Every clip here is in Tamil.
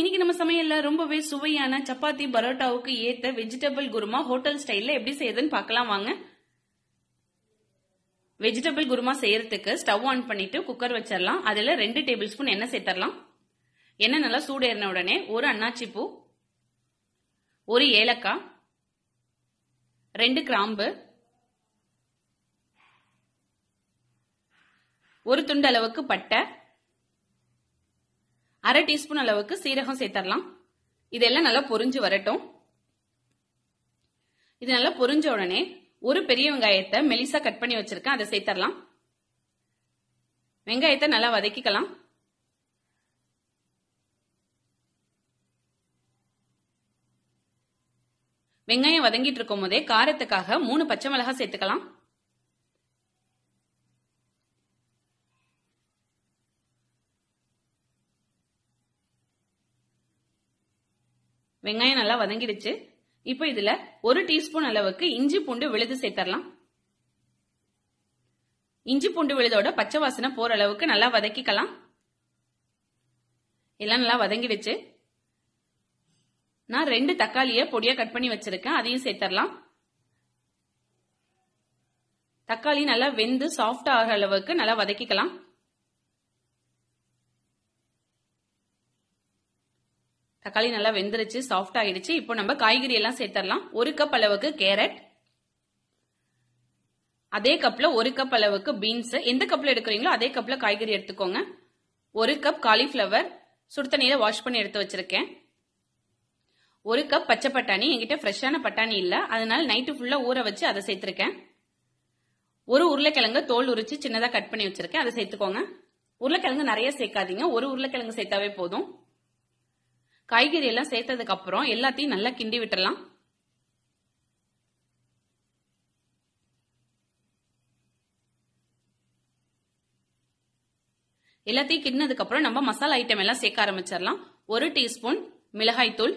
இன்னைக்கு நம்ம சமையல்ல ரொம்பவே சுவையான சப்பாத்தி பரோட்டாவுக்கு ஏத்த வெஜிடபிள் குருமா ஹோட்டல் ஸ்டைல்ல எப்படி செய்யுதுன்னு பார்க்கலாம் வாங்க வெஜிடபிள் குருமா செய்யறதுக்கு ஸ்டவ் ஆன் பண்ணிட்டு குக்கர் வச்சிடலாம் அதுல ரெண்டு டேபிள் ஸ்பூன் எண்ணெய் சேர்த்தரலாம் எண்ணெய் நல்லா சூடு ஏறின உடனே ஒரு அண்ணாச்சி பூ ஒரு ஏலக்காய் ரெண்டு கிராம்பு ஒரு துண்டு அளவுக்கு பட்டை அரை டீஸ்பூன் அளவுக்கு சீரகம் சேர்த்தரலாம் இதெல்லாம் நல்லா பொரிஞ்சு வரட்டும் இது நல்லா பொரிஞ்ச உடனே ஒரு பெரிய வெங்காயத்தை மெலிசா கட் பண்ணி வச்சிருக்கேன் அதை சேர்த்தரலாம் வெங்காயத்தை நல்லா வதக்கிக்கலாம் வெங்காயம் வதங்கிட்டு இருக்கும் போதே காரத்துக்காக மூணு பச்சை மிளகாய் சேர்த்துக்கலாம் வெங்காயம் நல்லா வதங்கிடுச்சு இப்போ இதுல ஒரு டீஸ்பூன் அளவுக்கு இஞ்சி பூண்டு விழுது சேர்த்தரலாம் இஞ்சி பூண்டு விழுதோட பச்சை வாசனை போற அளவுக்கு நல்லா வதக்கிக்கலாம் எல்லாம் நல்லா வதங்கிடுச்சு நான் ரெண்டு தக்காளிய பொடியா கட் பண்ணி வச்சிருக்கேன் அதையும் சேர்த்தரலாம் தக்காளி நல்லா வெந்து சாஃப்டா ஆகிற அளவுக்கு நல்லா வதக்கிக்கலாம் தக்காளி நல்லா வெந்துருச்சு சாஃப்ட் ஆயிடுச்சு இப்போ நம்ம காய்கறி எல்லாம் சேர்த்துடலாம் ஒரு கப் அளவுக்கு கேரட் அதே கப்ல ஒரு கப் அளவுக்கு பீன்ஸ் எந்த கப்ல எடுக்கிறீங்களோ அதே கப்ல காய்கறி எடுத்துக்கோங்க ஒரு கப் காலிஃபிளவர் சுடு தண்ணியில வாஷ் பண்ணி எடுத்து வச்சிருக்கேன் ஒரு கப் பச்சை பட்டாணி என்கிட்ட ஃப்ரெஷ்ஷான பட்டாணி இல்ல அதனால நைட்டு ஃபுல்லா ஊற வச்சு அதை சேர்த்திருக்கேன் ஒரு உருளைக்கிழங்கு தோல் உரிச்சு சின்னதா கட் பண்ணி வச்சிருக்கேன் அதை சேர்த்துக்கோங்க உருளைக்கிழங்கு நிறைய சேர்க்காதீங்க ஒரு உருளைக்கிழங்கு சேர்த்தாவே போதும் காய்கறி எல்லாம் சேர்த்ததுக்கு அப்புறம் எல்லாத்தையும் நல்லா கிண்டி விட்டுறலாம் எல்லாத்தையும் கிண்ணதுக்கு அப்புறம் நம்ம மசாலா ஐட்டம் எல்லாம் சேர்க்க ஆரம்பிச்சிடலாம் ஒரு டீஸ்பூன் மிளகாய் தூள்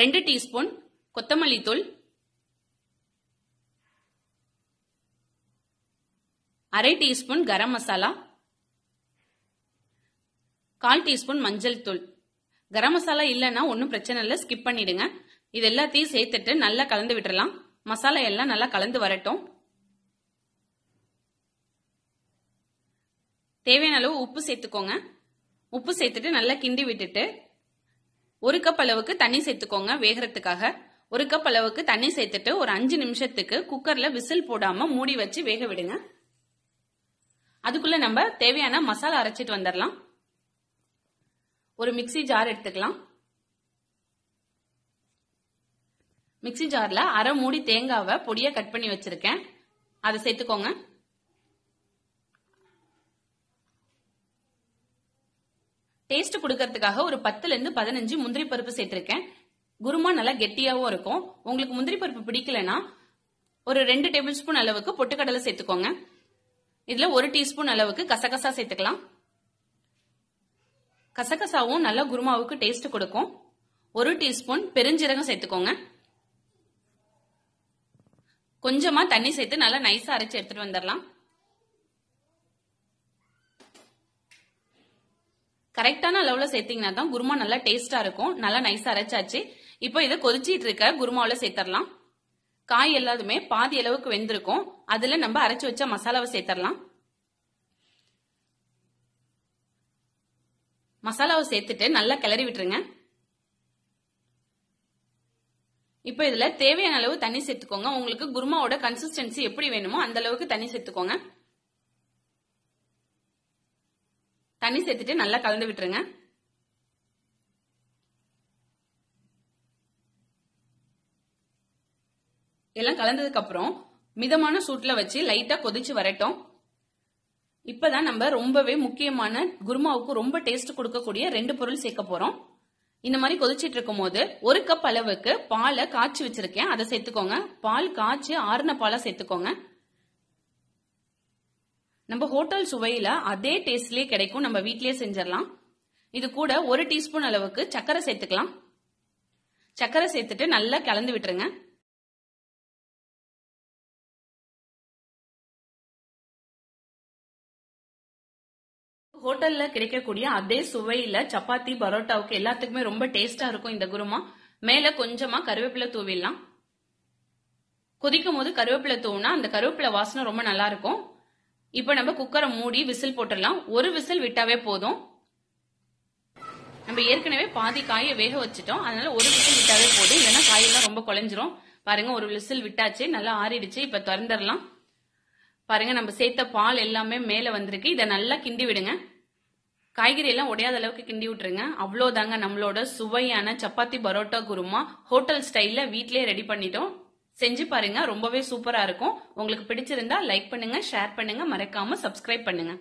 ரெண்டு டீஸ்பூன் கொத்தமல்லி தூள் அரை டீஸ்பூன் கரம் மசாலா கால் டீஸ்பூன் மஞ்சள் தூள் கரம் மசாலா இல்லைன்னா ஒன்றும் பிரச்சனை இல்லை ஸ்கிப் பண்ணிடுங்க இது எல்லாத்தையும் சேர்த்துட்டு நல்லா கலந்து விட்டுறலாம் மசாலா எல்லாம் நல்லா கலந்து வரட்டும் தேவையான அளவு உப்பு சேர்த்துக்கோங்க உப்பு சேர்த்துட்டு நல்லா கிண்டி விட்டுட்டு ஒரு கப் அளவுக்கு தண்ணி சேர்த்துக்கோங்க வேகிறதுக்காக ஒரு கப் அளவுக்கு தண்ணி சேர்த்துட்டு ஒரு அஞ்சு நிமிஷத்துக்கு குக்கர்ல விசில் போடாம மூடி வச்சு வேக விடுங்க அதுக்குள்ள நம்ம தேவையான மசாலா அரைச்சிட்டு வந்துடலாம் ஒரு மிக்சி ஜார் எடுத்துக்கலாம் மிக்சி ஜார்ல அரை மூடி தேங்காவை பொடிய கட் பண்ணி வச்சிருக்கேன் அதை சேர்த்துக்கோங்க டேஸ்ட் கொடுக்கறதுக்காக ஒரு பத்துல இருந்து பதினஞ்சு முந்திரி பருப்பு சேர்த்திருக்கேன் குருமா நல்லா கெட்டியாவும் இருக்கும் உங்களுக்கு முந்திரி பருப்பு பிடிக்கலனா ஒரு ரெண்டு டேபிள் ஸ்பூன் அளவுக்கு பொட்டுக்கடலை சேர்த்துக்கோங்க இதுல ஒரு டீஸ்பூன் அளவுக்கு கசகசா சேர்த்துக்கலாம் கசகசாவும் நல்லா குருமாவுக்கு டேஸ்ட் கொடுக்கும் ஒரு டீஸ்பூன் பெருஞ்சீரகம் சேர்த்துக்கோங்க கொஞ்சமா தண்ணி சேர்த்து நல்லா நைஸா அரைச்சு எடுத்துட்டு வந்துடலாம் கரெக்டான அளவுல சேர்த்தீங்கன்னா தான் குருமா நல்லா டேஸ்டா இருக்கும் நல்லா நைஸா அரைச்சாச்சு இப்போ இதை கொதிச்சிட்டு இருக்க குருமாவில சேர்த்துடலாம் காய் எல்லாதுமே பாதி அளவுக்கு வெந்திருக்கும் அதுல நம்ம அரைச்சு வச்ச மசாலாவை சேர்த்துடலாம் மசாலாவை சேர்த்துட்டு நல்லா கிளறி விட்டுருங்க இப்போ இதில் தேவையான அளவு தண்ணி சேர்த்துக்கோங்க உங்களுக்கு குருமாவோட கன்சிஸ்டன்சி எப்படி வேணுமோ அந்த அளவுக்கு தண்ணி சேர்த்துக்கோங்க தண்ணி சேர்த்துட்டு நல்லா கலந்து விட்டுருங்க எல்லாம் கலந்ததுக்கு அப்புறம் மிதமான சூட்டில் வச்சு லைட்டாக கொதிச்சு வரட்டும் இப்பதான் நம்ம ரொம்பவே முக்கியமான குருமாவுக்கு ரொம்ப டேஸ்ட் கொடுக்கக்கூடிய ரெண்டு பொருள் சேர்க்க போறோம் இந்த மாதிரி கொதிச்சிட்டு இருக்கும் போது ஒரு கப் அளவுக்கு பாலை காய்ச்சி வச்சிருக்கேன் அதை சேர்த்துக்கோங்க பால் காய்ச்சி ஆறுன பாலை சேர்த்துக்கோங்க நம்ம ஹோட்டல் சுவையில அதே டேஸ்ட்லயே கிடைக்கும் நம்ம வீட்லயே செஞ்சிடலாம் இது கூட ஒரு டீஸ்பூன் அளவுக்கு சர்க்கரை சேர்த்துக்கலாம் சர்க்கரை சேர்த்துட்டு நல்லா கலந்து விட்டுருங்க ஹோட்டல்ல கிடைக்கக்கூடிய அதே சுவையில சப்பாத்தி பரோட்டாவுக்கு எல்லாத்துக்குமே ரொம்ப டேஸ்டா இருக்கும் இந்த குருமா மேல கொஞ்சமா கருவேப்பிலை தூவிடலாம் கொதிக்கும் போது கருவேப்பிலை தூவினா அந்த கருவேப்பிலை வாசனை ரொம்ப நல்லா இருக்கும் இப்போ நம்ம குக்கரை மூடி விசில் போட்டுடலாம் ஒரு விசில் விட்டாவே போதும் நம்ம ஏற்கனவே பாதி காயை வேக வச்சுட்டோம் அதனால ஒரு விசில் விட்டாவே போதும் இல்லைன்னா காயெல்லாம் ரொம்ப குழஞ்சிரும் பாருங்க ஒரு விசில் விட்டாச்சு நல்லா ஆறிடுச்சு இப்போ திறந்துடலாம் பாருங்க நம்ம சேர்த்த பால் எல்லாமே மேலே வந்திருக்கு இதை நல்லா கிண்டி விடுங்க காய்கறி எல்லாம் உடையாத அளவுக்கு கிண்டி விட்டுருங்க அவ்வளோதாங்க நம்மளோட சுவையான சப்பாத்தி பரோட்டா குருமா ஹோட்டல் ஸ்டைலில் வீட்லயே ரெடி பண்ணிட்டோம் செஞ்சு பாருங்க ரொம்பவே சூப்பரா இருக்கும் உங்களுக்கு பிடிச்சிருந்தா லைக் பண்ணுங்க ஷேர் பண்ணுங்க மறக்காம சப்ஸ்கிரைப் பண்ணுங்க